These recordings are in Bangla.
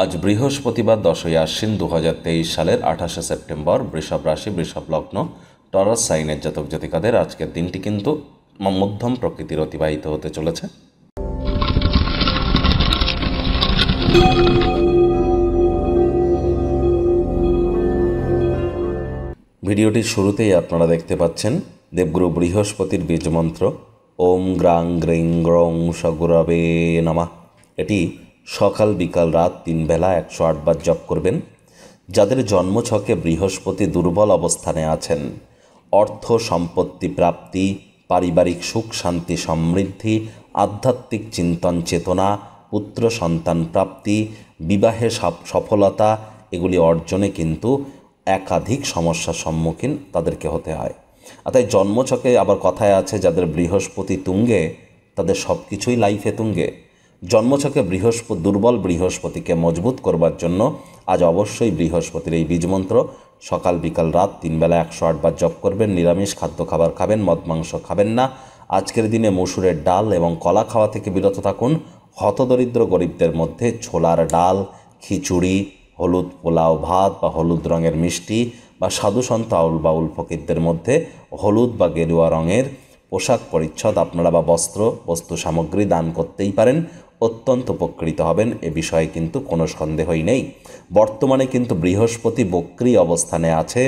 আজ বৃহস্পতিবার দশই আশ্বিন দু সালের আঠাশে সেপ্টেম্বর বৃষভ রাশি বৃষভ লগ্ন টরাস সাইনের জাতক জাতিকাদের আজকের দিনটি কিন্তু মধ্যম প্রকৃতির অতিবাহিত হতে চলেছে ভিডিওটির শুরুতেই আপনারা দেখতে পাচ্ছেন দেবগুরু বৃহস্পতির বীজমন্ত্র ওম গ্রাং গ্রিং গ্রং সগুরবে নামা এটি সকাল বিকাল রাত তিন বেলা একশো আটবার জপ করবেন যাদের জন্মছকে বৃহস্পতি দুর্বল অবস্থানে আছেন অর্থ সম্পত্তি প্রাপ্তি পারিবারিক সুখ শান্তি সমৃদ্ধি আধ্যাত্মিক চিন্তন চেতনা পুত্র সন্তান প্রাপ্তি বিবাহে সফলতা এগুলি অর্জনে কিন্তু একাধিক সমস্যার সম্মুখীন তাদেরকে হতে হয় আর তাই জন্মছকে আবার কথায় আছে যাদের বৃহস্পতি তুঙ্গে তাদের সব কিছুই লাইফে তুঙ্গে জন্মছকে বৃহস্পতি দুর্বল বৃহস্পতিকে মজবুত করবার জন্য আজ অবশ্যই বৃহস্পতির এই বীজমন্ত্র সকাল বিকাল রাত তিনবেলা একশো আটবার জপ করবেন নিরামিষ খাদ্য খাবার খাবেন মদ মাংস খাবেন না আজকের দিনে মসুরের ডাল এবং কলা খাওয়া থেকে বিরত থাকুন হতদরিদ্র গরিবদের মধ্যে ছোলার ডাল খিচুড়ি হলুদ পোলাও ভাত বা হলুদ রঙের মিষ্টি বা সাধুসন্ত আউল বাউল ফকিরদের মধ্যে হলুদ বা গেরুয়া রঙের পোশাক পরিচ্ছদ আপনারা বা বস্ত্র বস্তু সামগ্রী দান করতেই পারেন অত্যন্ত উপকৃত হবেন এ বিষয়ে কিন্তু কোনো সন্দেহই নেই বর্তমানে কিন্তু বৃহস্পতি বক্রি অবস্থানে আছে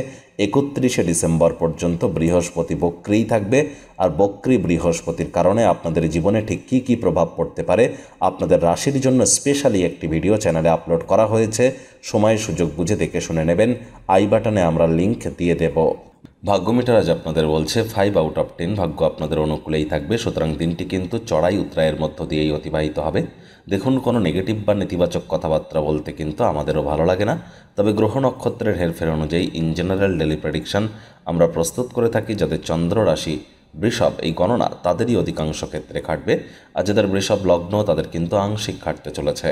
একত্রিশে ডিসেম্বর পর্যন্ত বৃহস্পতি বক্রিই থাকবে আর বক্রি বৃহস্পতির কারণে আপনাদের জীবনে ঠিক কী কী প্রভাব পড়তে পারে আপনাদের রাশির জন্য স্পেশালি একটি ভিডিও চ্যানেলে আপলোড করা হয়েছে সময় সুযোগ বুঝে দেখে শুনে নেবেন আই বাটনে আমরা লিংক দিয়ে দেব মিটার আজ আপনাদের বলছে ফাইভ আউট অফ টেন ভাগ্য আপনাদের অনুকূলেই থাকবে সুতরাং দিনটি কিন্তু চড়াই উত্তরায়ের মধ্য দিয়েই অতিবাহিত হবে দেখুন কোনো নেগেটিভ বা নেতিবাচক কথাবার্তা বলতে কিন্তু আমাদেরও ভালো লাগে না তবে গ্রহ নক্ষত্রের হেরফের অনুযায়ী ইন জেনারেল ডেলি প্রেডিকশান আমরা প্রস্তুত করে থাকি যাদের চন্দ্র রাশি বৃষভ এই গণনা তাদেরই অধিকাংশ ক্ষেত্রে খাটবে আর যাদের বৃষভ লগ্ন তাদের কিন্তু আংশিক খাটতে চলেছে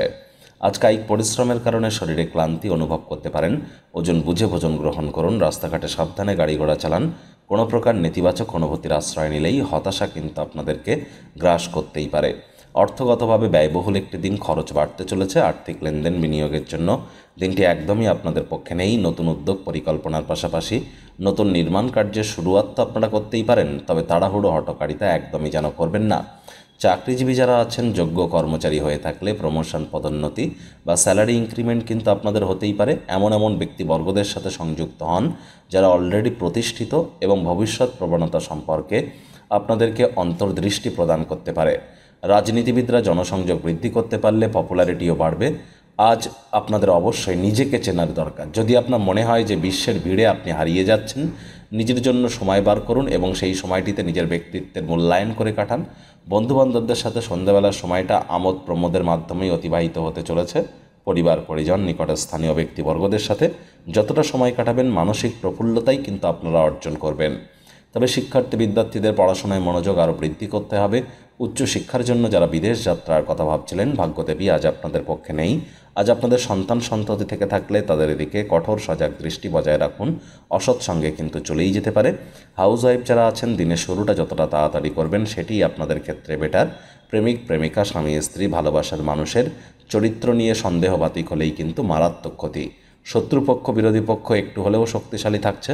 আজ কায়িক পরিশ্রমের কারণে শরীরে ক্লান্তি অনুভব করতে পারেন ওজন বুঝে ভোজন গ্রহণ করুন রাস্তাঘাটে সাবধানে গাড়ি ঘোড়া চালান কোনো প্রকার নেতিবাচক অনুভূতির আশ্রয় নিলেই হতাশা কিন্তু আপনাদেরকে গ্রাস করতেই পারে অর্থগতভাবে ব্যয়বহুল একটি দিন খরচ বাড়তে চলেছে আর্থিক লেনদেন বিনিয়োগের জন্য দিনটি একদমই আপনাদের পক্ষে নেই নতুন উদ্যোগ পরিকল্পনার পাশাপাশি নতুন নির্মাণ কার্যের শুরুয়াত তো আপনারা করতেই পারেন তবে তাড়াহুড়ো হটকারিতা একদমই যেন করবেন না চাকরিজীবী যারা আছেন যোগ্য কর্মচারী হয়ে থাকলে প্রমোশন পদোন্নতি বা স্যালারি ইনক্রিমেন্ট কিন্তু আপনাদের হতেই পারে এমন এমন ব্যক্তিবর্গদের সাথে সংযুক্ত হন যারা অলরেডি প্রতিষ্ঠিত এবং ভবিষ্যৎ প্রবণতা সম্পর্কে আপনাদেরকে অন্তর্দৃষ্টি প্রদান করতে পারে রাজনীতিবিদরা জনসংযোগ বৃদ্ধি করতে পারলে পপুলারিটিও বাড়বে আজ আপনাদের অবশ্যই নিজেকে চেনার দরকার যদি আপনার মনে হয় যে বিশ্বের ভিড়ে আপনি হারিয়ে যাচ্ছেন নিজের জন্য সময় বার করুন এবং সেই সময়টিতে নিজের ব্যক্তিত্বের মূল্যায়ন করে কাটান বন্ধুবান্ধবদের সাথে সন্ধ্যাবেলার সময়টা আমোদ প্রমোদের মাধ্যমেই অতিবাহিত হতে চলেছে পরিবার পরিজন নিকট স্থানীয় ব্যক্তিবর্গদের সাথে যতটা সময় কাটাবেন মানসিক প্রফুল্লতাই কিন্তু আপনারা অর্জন করবেন তবে শিক্ষার্থী বিদ্যার্থীদের পড়াশোনায় মনোযোগ আরও বৃদ্ধি করতে হবে উচ্চশিক্ষার জন্য যারা বিদেশ যাত্রার কথা ভাবছিলেন ভাগ্যদেবী আজ আপনাদের পক্ষে নেই আজ আপনাদের সন্তান সন্ততি থেকে থাকলে তাদের এদিকে কঠোর সজাগ দৃষ্টি বজায় রাখুন অসৎ সঙ্গে কিন্তু চলেই যেতে পারে হাউস ওয়াইফ যারা আছেন দিনের শুরুটা যতটা তাড়াতাড়ি করবেন সেটি আপনাদের ক্ষেত্রে বেটার প্রেমিক প্রেমিকা স্বামী স্ত্রী ভালোবাসার মানুষের চরিত্র নিয়ে সন্দেহবাতিক হলেই কিন্তু মারাত্মক ক্ষতি শত্রুপক্ষ বিরোধী পক্ষ একটু হলেও শক্তিশালী থাকছে